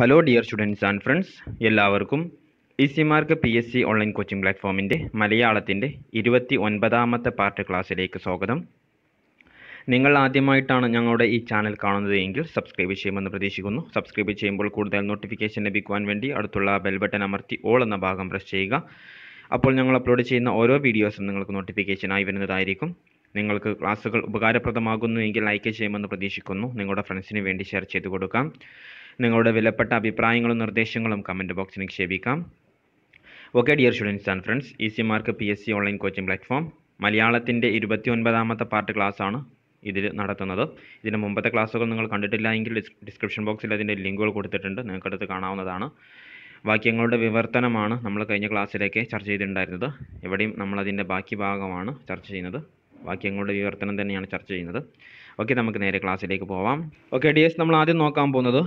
hello dear students and friends എല്ലാവർക്കും easy e mark P S C online coaching പ്ലാറ്റ്ഫോമിൻ്റെ മലയാളത്തിൻ്റെ ഇരുപത്തി ഒൻപതാമത്തെ പാർട്ട് ക്ലാസ്സിലേക്ക് സ്വാഗതം നിങ്ങൾ ആദ്യമായിട്ടാണ് ഞങ്ങളുടെ ഈ ചാനൽ കാണുന്നത് എങ്കിൽ സബ്സ്ക്രൈബ് ചെയ്യുമെന്ന് പ്രതീക്ഷിക്കുന്നു സബ്സ്ക്രൈബ് ചെയ്യുമ്പോൾ കൂടുതൽ നോട്ടിഫിക്കേഷൻ ലഭിക്കുവാൻ വേണ്ടി അടുത്തുള്ള ബെൽ ബട്ടൺ അമർത്തി ഓൾ എന്ന ഭാഗം പ്രസ് ചെയ്യുക അപ്പോൾ ഞങ്ങൾ അപ്ലോഡ് ചെയ്യുന്ന ഓരോ വീഡിയോസും നിങ്ങൾക്ക് നോട്ടിഫിക്കേഷനായി വരുന്നതായിരിക്കും നിങ്ങൾക്ക് ക്ലാസ്സുകൾ ഉപകാരപ്രദമാകുന്നു എങ്കിൽ ലൈക്ക് ചെയ്യുമെന്ന് പ്രതീക്ഷിക്കുന്നു നിങ്ങളുടെ ഫ്രണ്ട്സിന് വേണ്ടി ഷെയർ ചെയ്തു കൊടുക്കാം നിങ്ങളുടെ വിലപ്പെട്ട അഭിപ്രായങ്ങളും നിർദ്ദേശങ്ങളും കമൻറ്റ് ബോക്സിൽ നിക്ഷേപിക്കാം okay dear students and friends C mark P S C online coaching platform മലയാളത്തിൻ്റെ ഇരുപത്തി ഒൻപതാമത്തെ പാർട്ട് ക്ലാസ്സാണ് ഇതിൽ നടത്തുന്നത് ഇതിന് മുമ്പത്തെ ക്ലാസ്സുകൾ നിങ്ങൾ കണ്ടിട്ടില്ല എങ്കിൽ ഡിസ്ക്രിപ്ഷൻ ബോക്സിൽ അതിൻ്റെ ലിങ്കുകൾ കൊടുത്തിട്ടുണ്ട് നിങ്ങൾക്കടുത്ത് കാണാവുന്നതാണ് വാക്യങ്ങളുടെ വിവർത്തനമാണ് നമ്മൾ കഴിഞ്ഞ ക്ലാസ്സിലേക്ക് ചർച്ച ചെയ്തിട്ടുണ്ടായിരുന്നത് എവിടെയും നമ്മളതിൻ്റെ ബാക്കി ഭാഗമാണ് ചർച്ച ചെയ്യുന്നത് വാക്യങ്ങളുടെ വിവർത്തനം തന്നെയാണ് ചർച്ച ചെയ്യുന്നത് ഓക്കെ നമുക്ക് നേരെ ക്ലാസ്സിലേക്ക് പോവാം ഓക്കെ ഡി നമ്മൾ ആദ്യം നോക്കാൻ പോകുന്നത്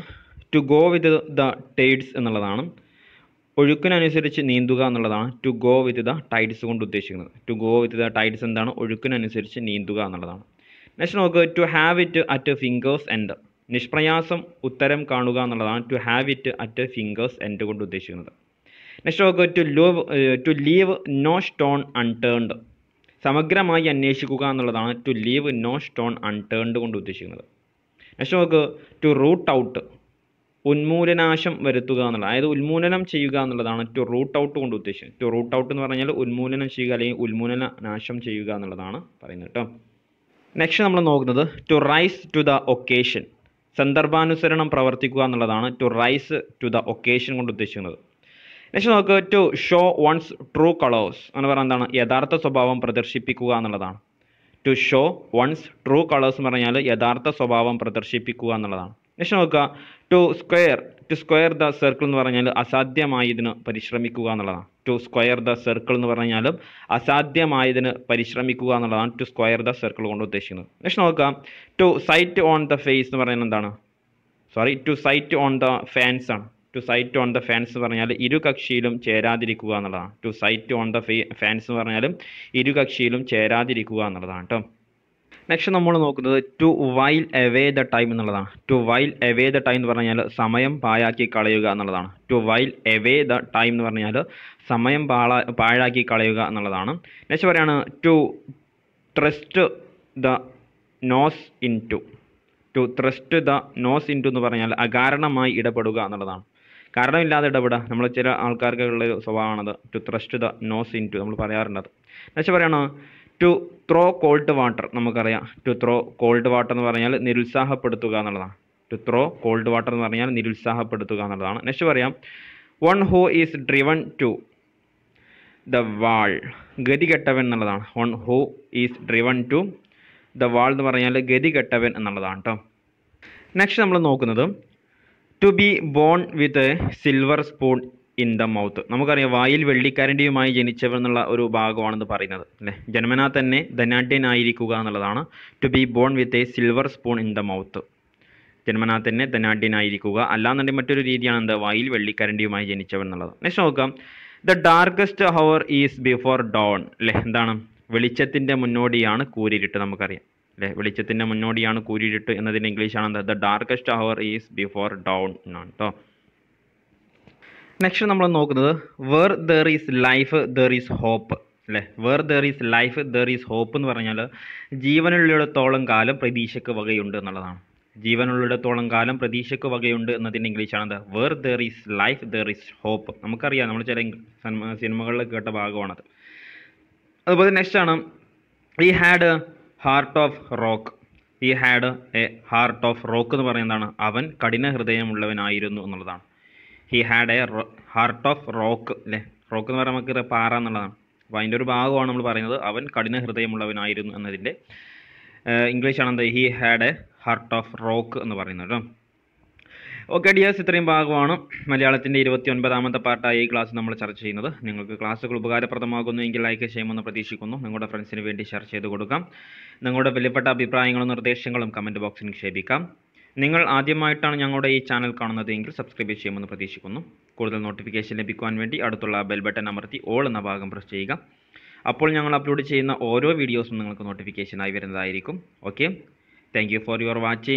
to go with the tides എന്നുള്ളതാണ് ഒഴുക്കിനനുസരിച്ച് നീന്തുക എന്നുള്ളതാണ് to go with the tides കൊണ്ട് ഉദ്ദേശിക്കുന്നത് to go with the tides എന്താണ് ഒഴുക്കിനനുസരിച്ച് നീന്തുക എന്നുള്ളതാണ് നെക്സ്റ്റ് നോക്ക് to have it at fingers end നിഷ്പ്രയാസം ഉത്തരം കാണുക എന്നുള്ളതാണ് to have it at fingers end കൊണ്ട് ഉദ്ദേശിക്കുന്നത് നെക്സ്റ്റ് നോക്ക് to love to leave no stone unturned സമഗ്രമായി അന്വേഷിക്കുക എന്നുള്ളതാണ് to leave no stone unturned കൊണ്ട് ഉദ്ദേശിക്കുന്നത് നെക്സ്റ്റ് നോക്ക് ടു റൂട്ട് ഔട്ട് ഉന്മൂലനാശം വരുത്തുക എന്നുള്ളത് അതായത് ഉന്മൂലനം ചെയ്യുക എന്നുള്ളതാണ് ടു റൂട്ട് ഔട്ട് കൊണ്ട് ഉദ്ദേശം ടു റൂട്ട് ഔട്ട് എന്ന് പറഞ്ഞാൽ ഉന്മൂലനം ചെയ്യുക അല്ലെങ്കിൽ ഉന്മൂലന നാശം ചെയ്യുക എന്നുള്ളതാണ് പറയുന്നത് കേട്ടോ നെക്സ്റ്റ് നമ്മൾ നോക്കുന്നത് to rise to the occasion സന്ദർഭാനുസരണം പ്രവർത്തിക്കുക എന്നുള്ളതാണ് to rise to the occasion കൊണ്ട് ഉദ്ദേശിക്കുന്നത് നെക്സ്റ്റ് നമുക്ക് to show one's true colours എന്ന് പറയുന്നത് എന്താണ് യഥാർത്ഥ സ്വഭാവം പ്രദർശിപ്പിക്കുക എന്നുള്ളതാണ് to show one's true colours എന്ന് പറഞ്ഞാൽ യഥാർത്ഥ സ്വഭാവം പ്രദർശിപ്പിക്കുക എന്നുള്ളതാണ് പക്ഷെ നോക്കുക to square to square the circle എന്ന് പറഞ്ഞാൽ അസാധ്യമായതിന് പരിശ്രമിക്കുക എന്നുള്ളതാണ് ടു സ്ക്വയർ ദ സർക്കിൾ എന്ന് പറഞ്ഞാലും അസാധ്യമായതിന് പരിശ്രമിക്കുക എന്നുള്ളതാണ് ടു സ്ക്വയർ ദ സർക്കിൾ കൊണ്ട് ഉദ്ദേശിക്കുന്നത് പക്ഷെ നോക്കുക to sit on the face എന്ന് പറയുന്നത് എന്താണ് sorry to sit on the fence ആണ് to sit on the fence എന്ന് പറഞ്ഞാൽ ഇരു കക്ഷിയിലും ചേരാതിരിക്കുക എന്നുള്ളതാണ് to sit on the fence എന്ന് പറഞ്ഞാലും ഇരു കക്ഷിയിലും ചേരാതിരിക്കുക എന്നുള്ളതാണ് കേട്ടോ നെക്സ്റ്റ് നമ്മൾ നോക്കുന്നത് to while away the time എന്നുള്ളതാണ് to while away the time എന്ന് പറഞ്ഞാൽ സമയം പാഴാക്കി കളയുക എന്നുള്ളതാണ് to while away the time എന്ന് പറഞ്ഞാൽ സമയം പാഴാ പാഴാക്കി കളയുക എന്നുള്ളതാണ് നെക്സ്റ്റ് പറയാണ് to thrust the nose in to to thrust the nose in to എന്ന് പറഞ്ഞാൽ അകാരണമായി ഇടപെടുക എന്നുള്ളതാണ് കാരണമില്ലാതെ ഇടപെടുക നമ്മൾ ചില ആൾക്കാർക്കുള്ള സ്വഭാവമാണത് to thrust the nose in to നമ്മൾ പറയാറുണ്ടത് നെക്സ്റ്റ് പറയണോ ടു ത്രോ കോൾഡ് വാട്ടർ നമുക്കറിയാം ടു ത്രോ കോൾഡ് വാട്ടർ എന്ന് പറഞ്ഞാൽ നിരുത്സാഹപ്പെടുത്തുക എന്നുള്ളതാണ് ടു ത്രോ കോൾഡ് വാട്ടർ എന്ന് പറഞ്ഞാൽ നിരുത്സാഹപ്പെടുത്തുക എന്നുള്ളതാണ് നെക്സ്റ്റ് പറയാം one who is driven to the wall ഗതികെട്ടവൻ എന്നുള്ളതാണ് one who is driven to the wall എന്ന് പറഞ്ഞാൽ ഗതികെട്ടവൻ എന്നുള്ളതാണ് കേട്ടോ നെക്സ്റ്റ് നമ്മൾ നോക്കുന്നത് to be born with silver spoon in the mouth നമുക്കറിയാം വായിൽ വെള്ളിക്കാരൻ്റെയുമായി ജനിച്ചവൻ എന്നുള്ള ഒരു ഭാഗമാണെന്ന് പറയുന്നത് അല്ലേ ജന്മനാ തന്നെ ധനാഢ്യനായിരിക്കുക എന്നുള്ളതാണ് to be born with a silver spoon in the mouth ജന്മനാ തന്നെ ധനാഢ്യനായിരിക്കുക അല്ലാന്നുണ്ടെങ്കിൽ മറ്റൊരു രീതിയാണ് എന്താ വായിൽ വെള്ളിക്കാരൻ്റെയുമായി ജനിച്ചവൻ എന്നുള്ളത് നെക്സ്റ്റ് നോക്കാം the darkest hour is before dawn അല്ലേ എന്താണ് വെളിച്ചത്തിൻ്റെ മുന്നോടിയാണ് കൂരിരുട്ട് നമുക്കറിയാം അല്ലേ വെളിച്ചത്തിൻ്റെ മുന്നോടിയാണ് കൂരിരുട്ട് എന്നതിൻ്റെ ഇംഗ്ലീഷാണ് എന്താ the darkest hour is before dawn എന്നാണ് കേട്ടോ നെക്സ്റ്റ് നമ്മൾ നോക്കുന്നത് where there is life there is hope അല്ലേ where there is life there is hope എന്ന് പറഞ്ഞാൽ ജീവനുള്ളിടത്തോളം കാലം പ്രതീക്ഷയ്ക്ക് വകയുണ്ട് എന്നുള്ളതാണ് ജീവനുള്ളിടത്തോളം കാലം പ്രതീക്ഷയ്ക്ക് വകയുണ്ട് എന്നതിൻ്റെ ഇംഗ്ലീഷാണ് where there is life there is hope നമുക്കറിയാം നമ്മൾ ചില സിനിമകളിൽ കേട്ട ഭാഗമാണത് അതുപോലെ നെക്സ്റ്റ് ആണ് ഈ ഹാഡ് ഹാർട്ട് ഓഫ് റോക്ക് ഈ had a heart of rock എന്ന് പറയുന്നതാണ് അവൻ കഠിന ഹൃദയമുള്ളവനായിരുന്നു എന്നുള്ളതാണ് he had a heart of rock അല്ലേ റോക്ക് എന്ന് പറയുമ്പോൾ നമുക്ക് പാറ എന്നുള്ളതാണ് അപ്പോൾ അതിൻ്റെ ഒരു ഭാഗമാണ് നമ്മൾ പറയുന്നത് അവൻ കഠിന ഹൃദയമുള്ളവനായിരുന്നു എന്നതിൻ്റെ ഇംഗ്ലീഷാണ് എന്ത് he had a heart of rock എന്ന് പറയുന്നത് കേട്ടോ ഓക്കെ ഡിയേഴ്സ് ഇത്രയും ഭാഗമാണ് മലയാളത്തിൻ്റെ ഇരുപത്തി ഒൻപതാമത്തെ പാർട്ടായി ഈ ക്ലാസ് നമ്മൾ ചർച്ച ചെയ്യുന്നത് നിങ്ങൾക്ക് ക്ലാസ്സുകൾ ഉപകാരപ്രദമാകുന്നു എങ്കിൽ ലൈക്ക് ചെയ്യുമെന്ന് പ്രതീക്ഷിക്കുന്നു നിങ്ങളുടെ ഫ്രണ്ട്സിന് വേണ്ടി ഷെയർ ചെയ്ത് കൊടുക്കാം നിങ്ങളുടെ വിലപ്പെട്ട അഭിപ്രായങ്ങളും നിർദ്ദേശങ്ങളും കമൻറ്റ് ബോക്സിൽ നിക്ഷേപിക്കാം നിങ്ങൾ ആദ്യമായിട്ടാണ് ഞങ്ങളുടെ ഈ ചാനൽ കാണുന്നത് എങ്കിൽ സബ്സ്ക്രൈബ് ചെയ്യുമെന്ന് പ്രതീക്ഷിക്കുന്നു കൂടുതൽ നോട്ടിഫിക്കേഷൻ ലഭിക്കുവാൻ വേണ്ടി അടുത്തുള്ള ബെൽ ബട്ടൺ അമർത്തി ഓൾ എന്ന ഭാഗം പ്രസ് ചെയ്യുക അപ്പോൾ ഞങ്ങൾ അപ്ലോഡ് ചെയ്യുന്ന ഓരോ വീഡിയോസും നിങ്ങൾക്ക് നോട്ടിഫിക്കേഷനായി വരുന്നതായിരിക്കും okay thank for your watching